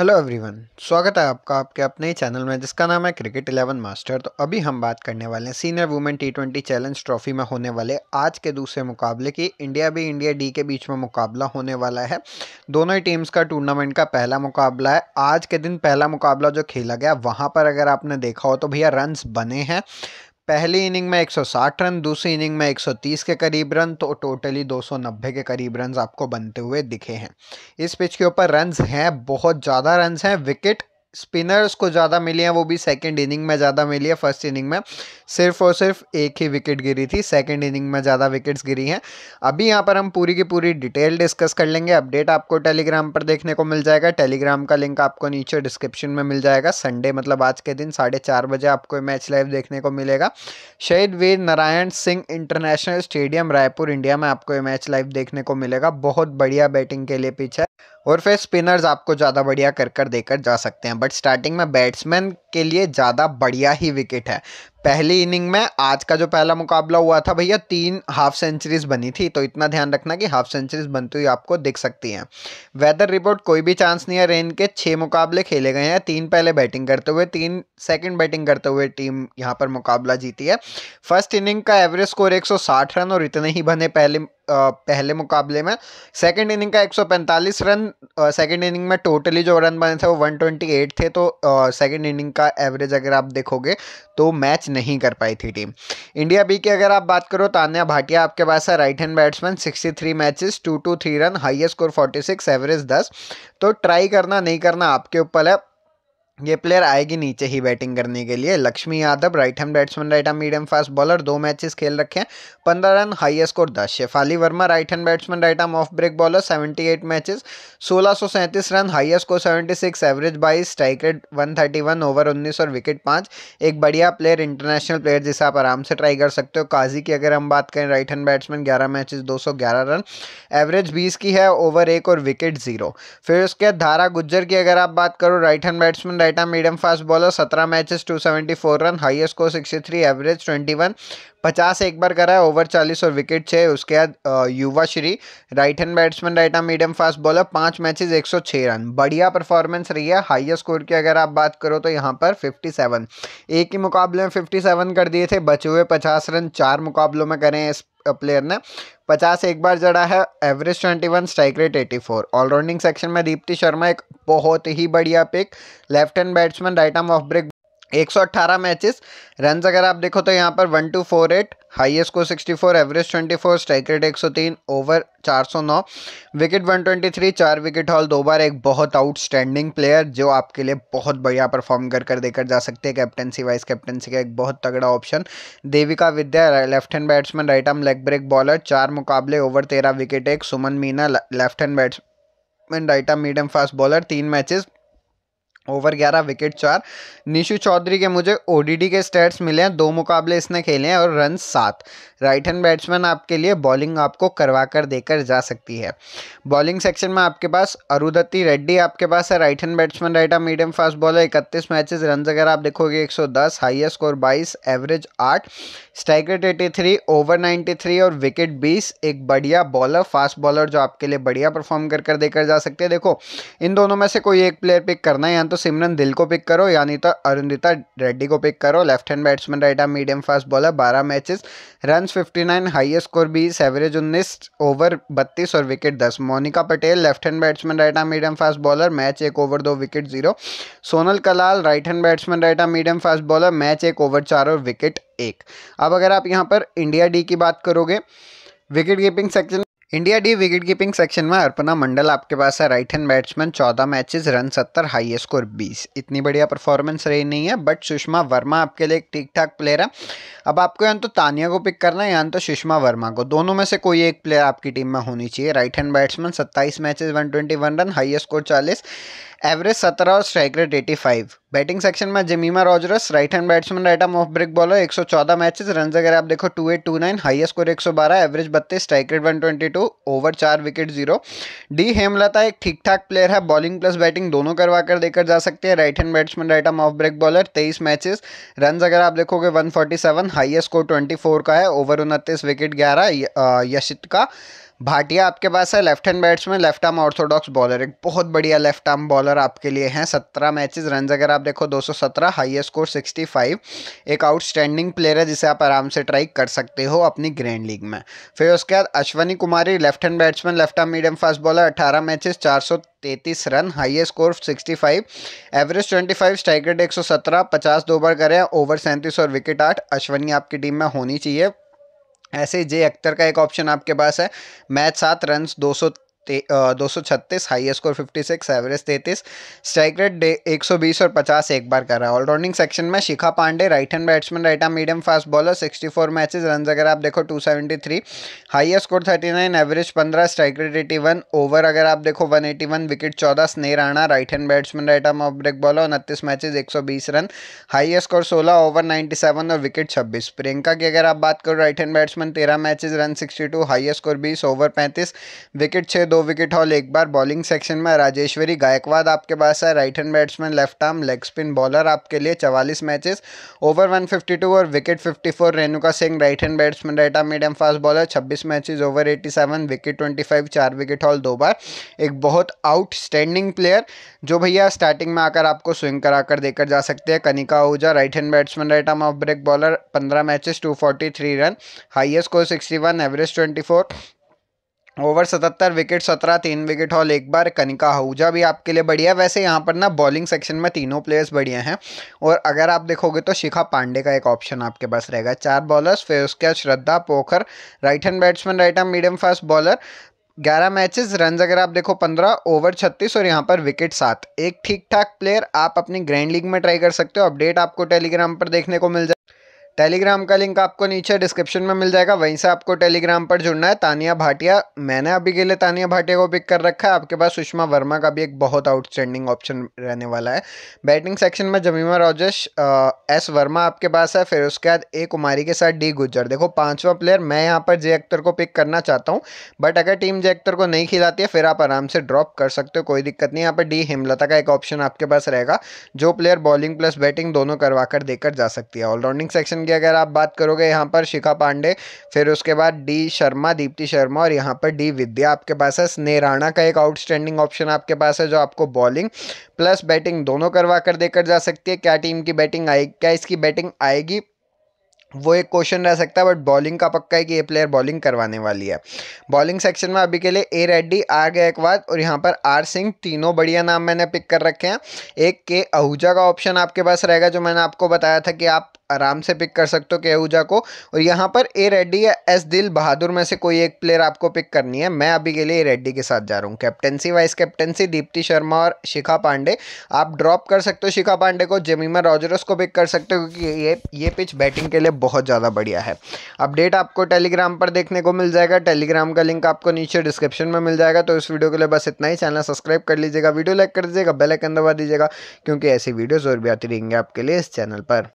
hello everyone स्वागत है आपका आपके अपने ही चैनल में जिसका नाम है क्रिकेट इलेवन मास्टर तो अभी हम बात करने वाले हैं senior women T twenty challenge trophy में होने वाले आज के दूसरे मुकाबले की इंडिया भी इंडिया डी के बीच में मुकाबला होने वाला है दोनों ही टीम्स का टूर्नामेंट का पहला मुकाबला है आज के दिन पहला मुकाबला जो खेला गया वहाँ पर अगर आपने देखा हो तो भैया रन्स बने हैं पहली इनिंग में 160 रन दूसरी इनिंग में 130 के करीब रन तो टोटली 290 के करीब रन आपको बनते हुए दिखे हैं इस पिच के ऊपर रन हैं बहुत ज़्यादा रन हैं विकेट स्पिनर्स को ज़्यादा मिली हैं वो भी सेकंड इनिंग में ज़्यादा मिली है फर्स्ट इनिंग में सिर्फ और सिर्फ एक ही विकेट गिरी थी सेकंड इनिंग में ज़्यादा विकेट्स गिरी हैं अभी यहाँ पर हम पूरी की पूरी डिटेल डिस्कस कर लेंगे अपडेट आपको टेलीग्राम पर देखने को मिल जाएगा टेलीग्राम का लिंक आपको नीचे डिस्क्रिप्शन में मिल जाएगा संडे मतलब आज के दिन साढ़े चार बजे आपको मैच लाइव देखने को मिलेगा Shaheed Veer Narayan Singh International Stadium Raipur India में आपको ये मैच लाइव देखने को मिलेगा बहुत बढ़िया बैटिंग के लिए पिच है और फिर स्पिनर्स आपको ज़्यादा बढ़िया कर कर देकर जा सकते हैं बट स्टार्टिंग में बैट्समैन के लिए ज़्यादा बढ़िया ही विकेट है पहली इनिंग में आज का जो पहला मुकाबला हुआ था भैया तीन हाफ सेंचुरीज बनी थी तो इतना ध्यान रखना कि हाफ सेंचुरीज बनती हुई आपको दिख सकती हैं वेदर रिपोर्ट कोई भी चांस नहीं है रेन के छः मुकाबले खेले गए हैं तीन पहले बैटिंग करते हुए तीन सेकंड बैटिंग करते हुए टीम यहां पर मुकाबला जीती है फर्स्ट इनिंग का एवरेज स्कोर एक रन और इतने ही बने पहले पहले मुकाबले में सेकंड इनिंग का 145 रन सेकंड इनिंग में टोटली जो रन बने थे वो 128 थे तो सेकंड इनिंग का का एवरेज अगर आप देखोगे तो मैच नहीं कर पाई थी टीम इंडिया बी की अगर आप बात करो तान्या भाटिया आपके पास है right hand batsman sixty three matches two two three run highest score forty six average दस तो ट्राई करना नहीं करना आपके ऊपर है ये प्लेयर आएगी नीचे ही बैटिंग करने के लिए Lakshmi Yadav right hand batsman right hand medium fast bowler दो मैचेस खेल रखे हैं पंद्रह रन हाई स्कोर दस Shafali Verma right hand batsman right hand off break bowler seventy eight matches सोलह सौ सैंतीस run high score seventy six average बाईस strike rate one thirty one over उन्नीस और विकेट पाँच एक बढ़िया प्लेयर इंटरनेशनल प्लेयर जिसे आप आराम से ट्राई कर सकते हो काजी की अगर हम बात करें राइट हैंड बैट्समैन ग्यारह मैचेस दो सौ ग्यारह रन एवरेज बीस की है ओवर एक और विकेट जीरो फिर उसके धारा गुज्जर की अगर आप बात करो राइट हैंड बैट्समैन डाइटा मीडियम फास्ट बॉलर सत्रह matches two seventy four run highest score sixty three average twenty one पचास एक बार करा है ओवर चालीस और विकेट छः उसके बाद Yuva Shri right hand batsman right medium fast bowler पाँच मैचेज एक सौ छः रन बढ़िया परफॉर्मेंस रही है हाइएस्ट स्कोर की अगर आप बात करो तो यहाँ पर फिफ्टी सेवन एक ही मुकाबले में फिफ्टी सेवन कर दिए थे बचे हुए पचास रन चार मुकाबलों में करें इस प्लेयर ने पचास एक बार जड़ा है average twenty one strike rate eighty four ऑलराउंडिंग सेक्शन में दीप्ति शर्मा एक बहुत ही बढ़िया pick left hand batsman right arm off break एक सौ अट्ठारह मैचेस रन अगर आप देखो तो यहाँ पर one two four eight highest को sixty four average twenty four strike rate एक सौ तीन ओवर चार सौ नौ विकेट वन ट्वेंटी थ्री चार विकेट हॉल दो बार एक बहुत आउटस्टैंडिंग प्लेयर जो आपके लिए बहुत बढ़िया परफॉर्म कर कर देकर जा सकते हैं कैप्टनसी वाइस कैप्टनसी का एक बहुत तगड़ा option Devika Vidya left hand batsman right arm leg break bowler चार मुकाबले ओवर तेरह विकेट एक Suman Meena left hand batsman right arm medium fast bowler तीन मैचेस ओवर ग्यारह विकेट चार निशु चौधरी के मुझे ओडीडी के स्टेट्स मिले हैं दो मुकाबले इसने खेले हैं और रन सात राइट हैंड बैट्समैन आपके लिए बॉलिंग आपको करवा कर देकर जा सकती है बॉलिंग सेक्शन में आपके पास अरुदत्ती रेड्डी आपके पास है right hand batsman right arm medium fast bowler इकतीस मैचेस रन अगर आप देखोगे 110 highest score 22 average 8 strike rate eighty over 93 और विकेट 20 एक बढ़िया बॉलर फास्ट बॉलर जो आपके लिए बढ़िया परफॉर्म कर कर देकर जा सकते हैं देखो इन दोनों में से कोई एक प्लेयर पिक करना है या तो सिमरन दिल को पिक करो या तो अरुणिता रेड्डी को पिक करो left hand batsman right arm medium fast bowler बारह matches run runs 59 high score बीस एवरेज 19 ओवर 32 और wicket 10 Monika Patel left hand batsman right arm medium fast bowler match एक ओवर दो wicket zero Sonal Kalal right hand batsman right arm medium fast bowler match एक over चार और wicket एक अब अगर आप यहाँ पर इंडिया डी की बात करोगे wicket keeping section India D wicket keeping section में अर्पणा मंडल आपके पास है राइट हैंड बैट्समैन चौदह मैचेस रन सत्तर हाई स्कोर बीस इतनी बढ़िया परफॉर्मेंस रही नहीं है बट सुषमा वर्मा आपके लिए एक ठीक ठाक प्लेयर है अब आपको यहाँ तो तानिया को पिक करना है या तो सुषमा वर्मा को दोनों में से कोई एक प्लेयर आपकी टीम में होनी चाहिए राइट हैंड बैट्समैन सत्ताईस matches one run high score चालीस एवरेज सत्रह और strike rate eighty five batting section में Jemimah Rodrigues right hand batsman right off break bowler 114 matches run अगर आप देखो 2829 हाईएस्ट स्कोर 112 एवरेज बत्तीस स्ट्राइक रेट 122 ओवर चार विकेट जीरो डी हेमलता एक ठीक ठाक प्लेयर है बॉलिंग प्लस बैटिंग दोनों करवा कर देकर जा सकते हैं right hand batsman right off break bowler तेईस मैचेस रन अगर आप देखोगे वन हाईएस्ट स्कोर ट्वेंटी का है ओवर उनतीस विकेट ग्यारह यशित का भाटिया आपके पास है left hand batsman left arm orthodox bowler एक बहुत बढ़िया लेफ्ट आर्म बॉलर आपके लिए हैं सत्रह मैचेस रन अगर आप देखो 217 हाईएस्ट स्कोर सिक्सटी फाइव एक आउटस्टैंडिंग प्लेयर है जिसे आप आराम से ट्राई कर सकते हो अपनी ग्रैंड लीग में फिर उसके बाद Ashwani Kumari left hand batsman left arm medium fast bowler अठारह मैचेस चार तैतीस run highest score sixty five average five strike rate 117 50 दो बार करें ओवर सैंतीस और विकेट आठ अश्वनी आपकी टीम में होनी चाहिए ऐसे ही जे अख्तर का एक ऑप्शन आपके पास है मैच सात रन दो सौ दो सौ छत्तीस high score fifty six average तैतीस स्ट्राइक रेट एक सौ बीस और पचास एक बार कर रहा है ऑलराउंडिंग सेक्शन में Shikha Pandey right hand batsman right arm medium fast bowler sixty four matches run अगर आप देखो two seventy three high score thirty nine average पंद्रह strike rate eighty one over अगर आप देखो वन एटी वन विकेट चौदह Sneh Rana right hand batsman right arm off break bowler उनतीस matches एक सौ बीस रन हाई स्कोर सोलह ओवर नाइन्टी सेवन और विकेट छब्बीस प्रियंका की अगर आप बात करो राइट हैंड बैट्समैन तेरह matches run sixty two high score बीस ओवर पैंतीस विकेट छः दो दो विकेट हॉल एक बार बॉलिंग सेक्शन में राजेश्वरी गायकवाद आपके पास है right hand batsman left arm leg spin bowler आपके लिए चवालीस मैचेस ओवर 152 और wicket 54 Renuka Singh right hand batsman right arm medium fast bowler छब्बीस मैचेस ओवर 87 विकेट 25 चार विकेट हॉल दो बार एक बहुत आउटस्टैंडिंग प्लेयर जो भैया स्टार्टिंग में आकर आपको स्विंग करा कर देकर जा सकते हैं Kanika Ojha right hand batsman right arm off break bowler पंद्रह matches two run highest score sixty average twenty over सतहत्तर विकेट सत्रह तीन विकेट और एक बार कनिका आहूजा भी आपके लिए बढ़िया है वैसे यहाँ पर ना बॉलिंग सेक्शन में तीनों प्लेयर्स बढ़िया हैं और अगर आप देखोगे तो शिखा पांडे का एक ऑप्शन आपके पास रहेगा चार बॉलर्स फिर उसके बाद Shraddha Pokhar right hand batsman right hand medium fast bowler ग्यारह मैचेस रन अगर आप देखो पंद्रह ओवर छत्तीस और यहाँ पर विकेट सात एक ठीक ठाक प्लेयर आप अपनी ग्रैंड लीग में ट्राई कर सकते हो अपडेट आपको टेलीग्राम पर देखने को मिल जाए टेलीग्राम का लिंक आपको नीचे डिस्क्रिप्शन में मिल जाएगा वहीं से आपको टेलीग्राम पर जुड़ना है तानिया भाटिया मैंने अभी के लिए तानिया भाटिया को पिक कर रखा है आपके पास सुषमा वर्मा का भी एक बहुत आउटस्टैंडिंग ऑप्शन रहने वाला है बैटिंग सेक्शन में जमीमा रॉजेश एस वर्मा आपके पास है फिर उसके बाद ए कुमारी के साथ डी गुज्जर देखो पाँचवा प्लेयर मैं यहाँ पर जे अख्तर को पिक करना चाहता हूँ बट अगर टीम जे अख्तर को नहीं खिलाती है फिर आप आराम से ड्रॉप कर सकते हो कोई दिक्कत नहीं यहाँ पर डी हिमलता का एक ऑप्शन आपके पास रहेगा जो प्लेयर बॉलिंग प्लस बैटिंग दोनों करवा कर देकर जा सकती है ऑलराउंडिंग सेक्शन की अगर आप बात करोगे यहाँ पर शिखा पांडे फिर उसके बाद डी शर्मा दीप्ति शर्मा और यहाँ पर डी विद्या आपके पास है स्ने राणा का एक आउटस्टैंडिंग ऑप्शन आपके पास है जो आपको बॉलिंग प्लस बैटिंग दोनों करवा कर देकर जा सकती है क्या टीम की बैटिंग आएगी क्या इसकी बैटिंग आएगी वो एक क्वेश्चन रह सकता है बट बॉलिंग का पक्का है कि ये प्लेयर बॉलिंग करवाने वाली है बॉलिंग सेक्शन में अभी के लिए ए रेड्डी आर गायकवाद और यहाँ पर आर सिंह तीनों बढ़िया नाम मैंने पिक कर रखे हैं एक के आहूजा का ऑप्शन आपके पास रहेगा जो मैंने आपको बताया था कि आप आराम से पिक कर सकते हो के आहूजा को और यहाँ पर ए रेड्डी या एस दिल बहादुर में से कोई एक प्लेयर आपको पिक करनी है मैं अभी के लिए ए रेड्डी के साथ जा रहा हूँ captaincy vice captaincy Deepti Sharma और शिखा पांडे आप ड्रॉप कर सकते हो शिखा पांडे को जमीमा रॉजरस को पिक कर सकते हो क्योंकि ये ये पिच बैटिंग के लिए बहुत ज़्यादा बढ़िया है अपडेट आपको टेलीग्राम पर देखने को मिल जाएगा टेलीग्राम का लिंक आपको नीचे डिस्क्रिप्शन में मिल जाएगा तो इस वीडियो के लिए बस इतना ही चैनल सब्सक्राइब कर लीजिएगा वीडियो लाइक कर दीजिएगा बेलाइकन दबा दीजिएगा क्योंकि ऐसी वीडियोज़ और भी आती रहेंगे आपके लिए इस चैनल पर